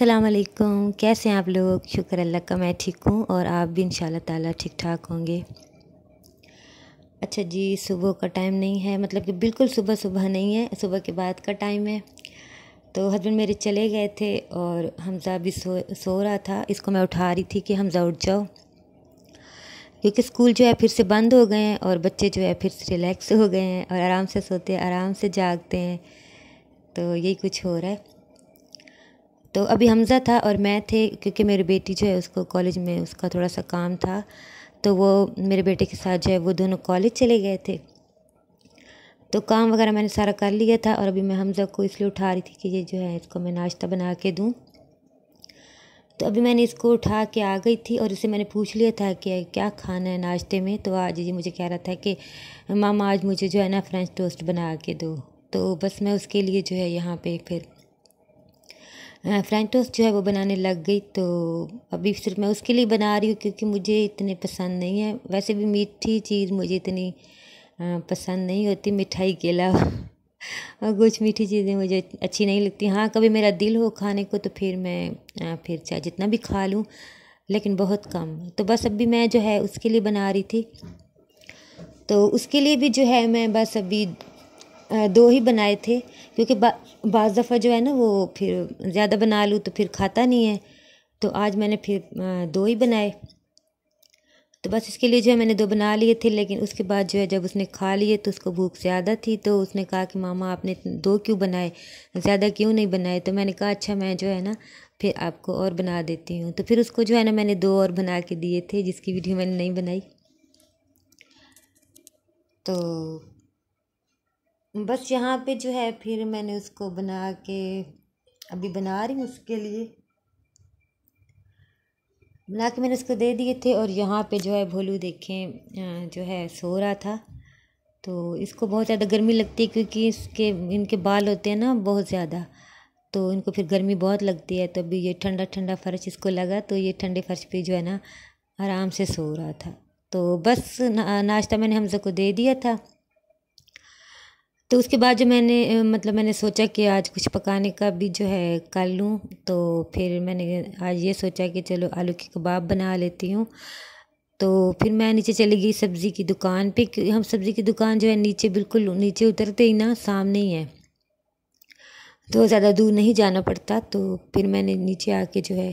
अस्सलाम वालेकुम कैसे हैं आप लोग शुक्र अल्लाह का मैं ठीक हूँ और आप भी इन ताला ठीक ठाक होंगे अच्छा जी सुबह का टाइम नहीं है मतलब कि बिल्कुल सुबह सुबह नहीं है सुबह के बाद का टाइम है तो हस्बैंड मेरे चले गए थे और हमज़ा भी सो सो रहा था इसको मैं उठा रही थी कि हमज़ा उठ जाओ क्योंकि स्कूल जो है फिर से बंद हो गए हैं और बच्चे जो है फिर से रिलैक्स हो गए हैं और आराम से सोते हैं आराम से जागते हैं तो यही कुछ हो रहा है तो अभी हमज़ा था और मैं थे क्योंकि मेरी बेटी जो है उसको कॉलेज में उसका थोड़ा सा काम था तो वो मेरे बेटे के साथ जो है वो दोनों कॉलेज चले गए थे तो काम वगैरह मैंने सारा कर लिया था और अभी मैं हमज़ा को इसलिए उठा रही थी कि ये जो है इसको मैं नाश्ता बना के दूँ तो अभी मैंने इसको उठा के आ गई थी और उसे मैंने पूछ लिया था कि क्या खाना है नाश्ते में तो आज ये मुझे कह रहा था कि मामा आज मुझे जो है ना फ्रेंच टोस्ट बना के दो तो बस मैं उसके लिए जो है यहाँ पे फिर हाँ, फ्रेंच टोस्ट जो है वो बनाने लग गई तो अभी सिर्फ मैं उसके लिए बना रही हूँ क्योंकि मुझे इतने पसंद नहीं है वैसे भी मीठी चीज़ मुझे इतनी हाँ, पसंद नहीं होती मिठाई के अलावा और कुछ मीठी चीज़ें मुझे अच्छी नहीं लगती हाँ कभी मेरा दिल हो खाने को तो फिर मैं हाँ, फिर चाहे जितना भी खा लूँ लेकिन बहुत कम तो बस अभी मैं जो है उसके लिए बना रही थी तो उसके लिए भी जो है मैं बस अभी दो ही बनाए थे क्योंकि बा बाज़ दफ़ा जो है ना वो फिर ज़्यादा बना लूँ तो फिर खाता नहीं है तो आज मैंने फिर दो ही बनाए तो बस इसके लिए जो है मैंने दो बना लिए थे लेकिन उसके बाद जो है जब उसने खा लिए तो उसको भूख ज़्यादा थी तो उसने कहा कि मामा आपने दो क्यों बनाए ज़्यादा क्यों नहीं बनाए तो मैंने कहा अच्छा मैं जो है ना फिर आपको और बना देती हूँ तो फिर उसको जो है ना मैंने दो और बना के दिए थे जिसकी वीडियो मैंने नहीं बनाई तो बस यहाँ पे जो है फिर मैंने उसको बना के अभी बना रही हूँ उसके लिए बना के मैंने उसको दे दिए थे और यहाँ पे जो है भोलू देखें जो है सो रहा था तो इसको बहुत ज़्यादा गर्मी लगती है क्योंकि इसके इनके बाल होते हैं ना बहुत ज़्यादा तो इनको फिर गर्मी बहुत लगती है तो अभी ये ठंडा ठंडा फ़र्श इसको लगा तो ये ठंडे फ़र्श पे जो है ना आराम से सो रहा था तो बस ना, नाश्ता मैंने हमसे को दे दिया था तो उसके बाद जो मैंने मतलब मैंने सोचा कि आज कुछ पकाने का भी जो है कर लूँ तो फिर मैंने आज ये सोचा कि चलो आलू के कबाब बना लेती हूँ तो फिर मैं नीचे चली गई सब्ज़ी की दुकान पे हम सब्ज़ी की दुकान जो है नीचे बिल्कुल नीचे उतरते ही ना सामने ही है तो ज़्यादा दूर नहीं जाना पड़ता तो फिर मैंने नीचे आके जो है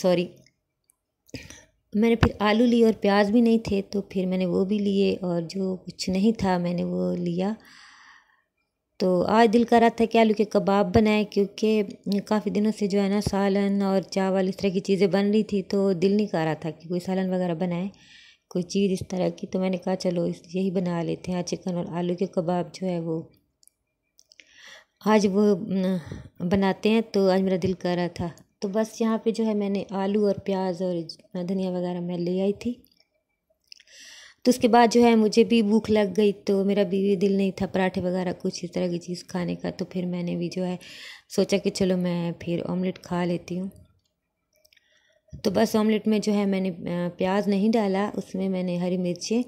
सॉरी मैंने फिर आलू लिए और प्याज भी नहीं थे तो फिर मैंने वो भी लिए और जो कुछ नहीं था मैंने वो लिया तो आज दिल कर रहा था कि आलू के कबाब बनाए क्योंकि काफ़ी दिनों से जो है ना सालन और चावल इस तरह की चीज़ें बन रही थी तो दिल नहीं कर रहा था कि कोई सालन वगैरह बनाए कोई चीज़ इस तरह की तो मैंने कहा चलो इस यही बना लेते हैं चिकन और आलू के कबाब जो है वो आज वो बनाते हैं तो आज मेरा दिल कर रहा था तो बस यहाँ पे जो है मैंने आलू और प्याज और धनिया वगैरह मैं ले आई थी तो उसके बाद जो है मुझे भी भूख लग गई तो मेरा भी दिल नहीं था पराठे वगैरह कुछ इस तरह की चीज़ खाने का तो फिर मैंने भी जो है सोचा कि चलो मैं फिर ऑमलेट खा लेती हूँ तो बस ऑमलेट में जो है मैंने प्याज नहीं डाला उसमें मैंने हरी मिर्चें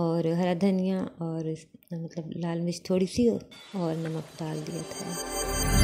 और हरा धनिया और मतलब लाल मिर्च थोड़ी सी और नमक डाल दिया था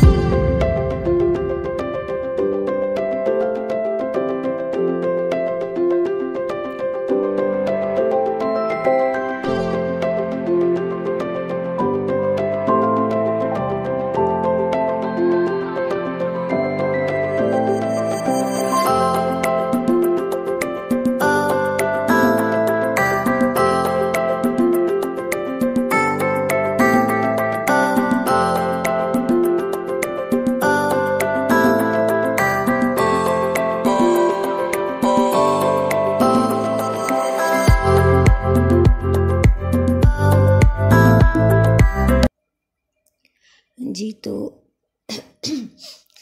जी तो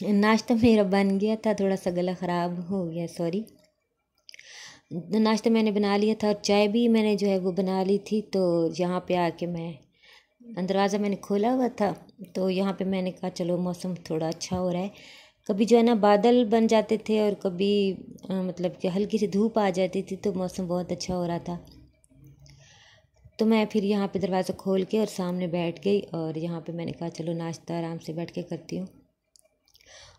नाश्ता मेरा बन गया था थोड़ा सा गला ख़राब हो गया सॉरी तो नाश्ता मैंने बना लिया था और चाय भी मैंने जो है वो बना ली थी तो यहाँ पे आके मैं दरवाज़ा मैंने खोला हुआ था तो यहाँ पे मैंने कहा चलो मौसम थोड़ा अच्छा हो रहा है कभी जो है ना बादल बन जाते थे और कभी आ, मतलब कि हल्की सी धूप आ जाती थी तो मौसम बहुत अच्छा हो रहा था तो मैं फिर यहाँ पे दरवाज़ा खोल के और सामने बैठ गई और यहाँ पे मैंने कहा चलो नाश्ता आराम से बैठ के करती हूँ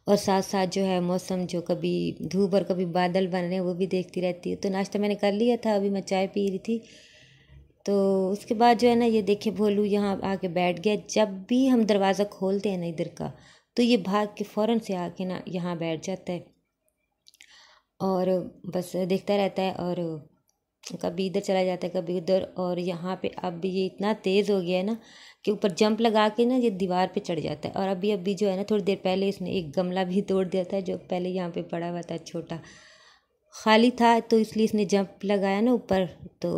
और साथ साथ जो है मौसम जो कभी धूप और कभी बादल बन रहे हैं वो भी देखती रहती हूँ तो नाश्ता मैंने कर लिया था अभी मैं चाय पी रही थी तो उसके बाद जो है ना ये देखे भोलू यहाँ आके बैठ गया जब भी हम दरवाज़ा खोलते हैं ना इधर का तो ये भाग के फ़ौरन से आके ना यहाँ बैठ जाता है और बस देखता रहता है और कभी इधर चला जाता है कभी उधर और यहाँ पे अब ये इतना तेज़ हो गया है ना कि ऊपर जंप लगा के ना ये दीवार पे चढ़ जाता है और अभी अभी जो है ना थोड़ी देर पहले इसने एक गमला भी तोड़ दिया था जो पहले यहाँ पे पड़ा हुआ था छोटा खाली था तो इसलिए इसने जंप लगाया ना ऊपर तो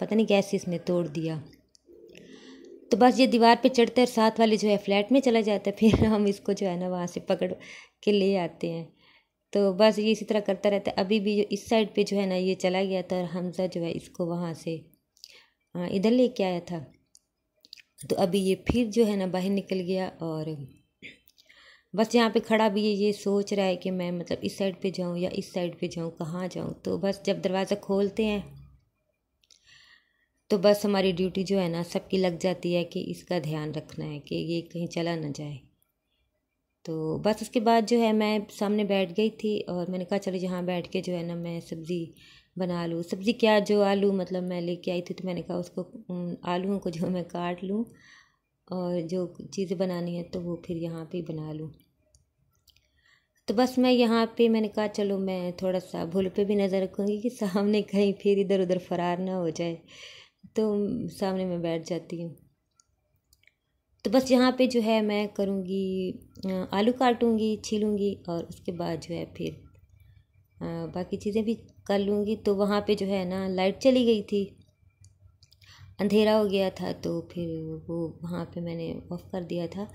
पता नहीं कैसे इसने तोड़ दिया तो बस ये दीवार पे चढ़ते और साथ वाले जो है फ्लैट में चला जाता है फिर हम इसको जो है ना वहाँ से पकड़ के ले आते हैं तो बस ये इसी तरह करता रहता है अभी भी इस साइड पे जो है ना ये चला गया था और हमजा जो है इसको वहाँ से इधर लेके आया था तो अभी ये फिर जो है ना बाहर निकल गया और बस यहाँ पे खड़ा भी है ये सोच रहा है कि मैं मतलब इस साइड पे जाऊँ या इस साइड पे जाऊँ कहाँ जाऊँ तो बस जब दरवाज़ा खोलते हैं तो बस हमारी ड्यूटी जो है ना सबकी लग जाती है कि इसका ध्यान रखना है कि ये कहीं चला ना जाए तो बस उसके बाद जो है मैं सामने बैठ गई थी और मैंने कहा चलो यहाँ बैठ के जो है ना मैं सब्ज़ी बना लूँ सब्ज़ी क्या जो आलू मतलब मैं लेके आई थी तो मैंने कहा उसको आलूओं को जो मैं काट लूँ और जो चीज़ें बनानी है तो वो फिर यहाँ पे बना लूँ तो बस मैं यहाँ पे मैंने कहा चलो मैं थोड़ा सा भूल पे भी नज़र रखूँगी कि सामने कहीं फिर इधर उधर फरार ना हो जाए तो सामने मैं बैठ जाती हूँ तो बस यहाँ पे जो है मैं करूँगी आलू काटूँगी छीलूँगी और उसके बाद जो है फिर बाकी चीज़ें भी कर लूँगी तो वहाँ पे जो है ना लाइट चली गई थी अंधेरा हो गया था तो फिर वो वहाँ पे मैंने ऑफ़ कर दिया था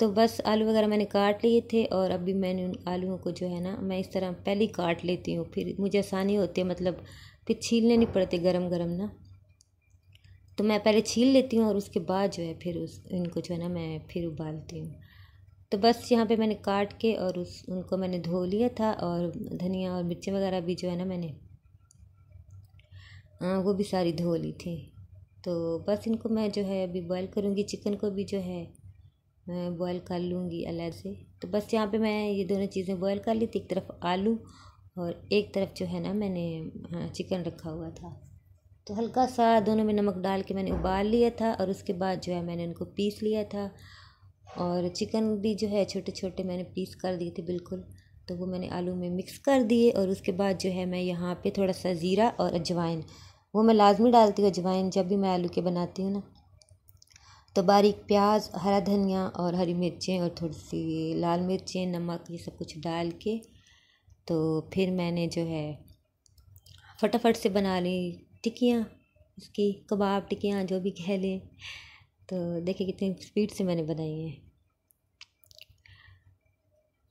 तो बस आलू वगैरह मैंने काट लिए थे और अभी मैंने उन आलूओं को जो है ना मैं इस तरह पहले काट लेती हूँ फिर मुझे आसानी होती है मतलब फिर छीलने नहीं पड़ते गरम गरम ना तो मैं पहले छील लेती हूँ और उसके बाद जो है फिर उस इनको जो है ना मैं फिर उबालती हूँ तो बस यहाँ पे मैंने काट के और उस उनको मैंने धो लिया था और धनिया और मिर्ची वगैरह भी जो है ना मैंने आ, हाँ, वो भी सारी धो ली थी तो बस इनको मैं जो है अभी बॉयल करूँगी चिकन को भी जो है मैं बॉयल कर लूँगी अलग से तो बस यहाँ पे मैं ये दोनों चीज़ें बॉयल कर ली थी तो एक तरफ आलू और एक तरफ जो है ना मैंने चिकन हाँ, रखा हुआ था तो हल्का सा दोनों में नमक डाल के मैंने उबाल लिया था और उसके बाद जो है मैंने उनको पीस लिया था और चिकन भी जो है छोटे छोटे मैंने पीस कर दिए थे बिल्कुल तो वो मैंने आलू में मिक्स कर दिए और उसके बाद जो है मैं यहाँ पे थोड़ा सा ज़ीरा और अजवाइन वो मैं लाजमी डालती हूँ अजवाइन जब भी मैं आलू के बनाती हूँ ना तो बारीक प्याज हरा धनिया और हरी मिर्चें और थोड़ी सी लाल मिर्चें नमक ये सब कुछ डाल के तो फिर मैंने जो है फटाफट से बना ली टिकियाँ उसकी कबाब टिकियाँ जो भी कह लें तो देखिए कितनी स्पीड से मैंने बनाई हैं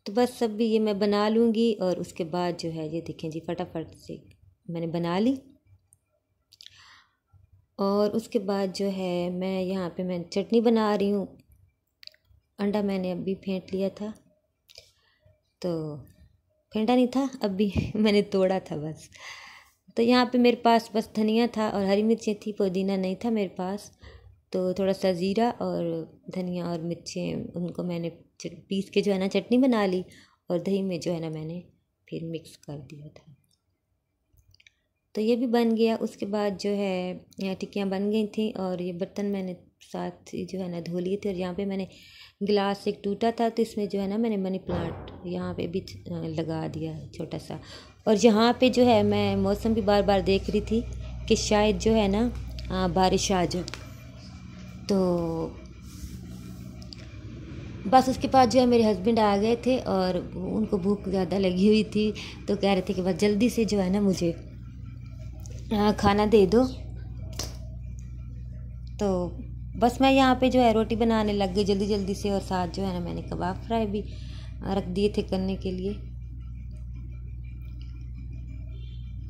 तो बस सब भी ये मैं बना लूँगी और उसके बाद जो है ये देखें जी फटाफट से मैंने बना ली और उसके बाद जो है मैं यहाँ पे मैं चटनी बना रही हूँ अंडा मैंने अभी फेंट लिया था तो फेंटा नहीं था अभी मैंने तोड़ा था बस तो यहाँ पे मेरे पास बस धनिया था और हरी मिर्चें थी पुदीना नहीं था मेरे पास तो थोड़ा सा ज़ीरा और धनिया और मिर्चें उनको मैंने पीस के जो है ना चटनी बना ली और दही में जो है ना मैंने फिर मिक्स कर दिया था तो ये भी बन गया उसके बाद जो है टिक्कियाँ बन गई थी और ये बर्तन मैंने साथ जो है ना धो लिए थे और यहाँ पे मैंने गिलास एक टूटा था तो इसमें जो है ना मैंने मनी प्लांट यहाँ पे भी लगा दिया छोटा सा और यहाँ पे जो है मैं मौसम भी बार बार देख रही थी कि शायद जो है ना आ, बारिश आ जाए तो बस उसके पास जो है मेरे हस्बैंड आ गए थे और उनको भूख ज़्यादा लगी हुई थी तो कह रहे थे कि बस जल्दी से जो है ना मुझे आ, खाना दे दो तो बस मैं यहाँ पे जो है रोटी बनाने लग गई जल्दी जल्दी से और साथ जो है ना मैंने कबाब फ्राई भी रख दिए थे करने के लिए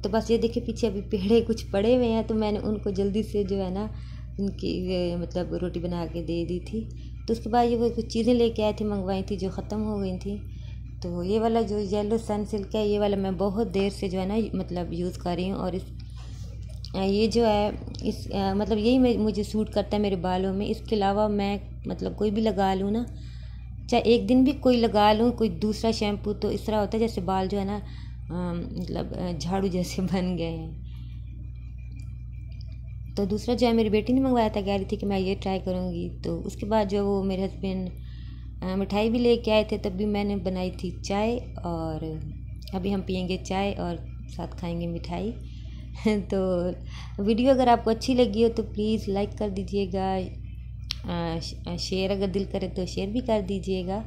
तो बस ये देखिए पीछे अभी पेड़े कुछ पड़े हुए हैं तो मैंने उनको जल्दी से जो है ना उनकी मतलब रोटी बना के दे दी थी तो उसके बाद ये वो कुछ चीज़ें लेके आए थे मंगवाई थी जो ख़त्म हो गई थी तो ये वाला जो येलो सन सिल्क है ये वाला मैं बहुत देर से जो है ना मतलब यूज़ कर रही हूँ और इस ये जो है इस आ, मतलब यही मुझे सूट करता है मेरे बालों में इसके अलावा मैं मतलब कोई भी लगा लूँ ना चाहे एक दिन भी कोई लगा लूँ कोई दूसरा शैम्पू तो इस तरह होता है जैसे बाल जो है ना मतलब झाड़ू जैसे बन गए हैं तो दूसरा जो है मेरी बेटी ने मंगवाया था कह रही थी कि मैं ये ट्राई करूँगी तो उसके बाद जो वो मेरे हस्बैंड मिठाई भी लेके आए थे तब भी मैंने बनाई थी चाय और अभी हम पियेंगे चाय और साथ खाएंगे मिठाई तो वीडियो अगर आपको अच्छी लगी हो तो प्लीज़ लाइक कर दीजिएगा शेयर अगर दिल करे तो शेयर भी कर दीजिएगा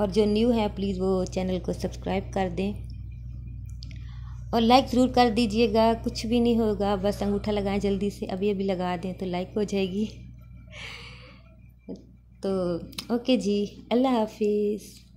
और जो न्यू है प्लीज़ वो चैनल को सब्सक्राइब कर दें और लाइक ज़रूर कर दीजिएगा कुछ भी नहीं होगा बस अंगूठा लगाएं जल्दी से अभी अभी लगा दें तो लाइक हो जाएगी तो ओके जी अल्लाह हाफिज़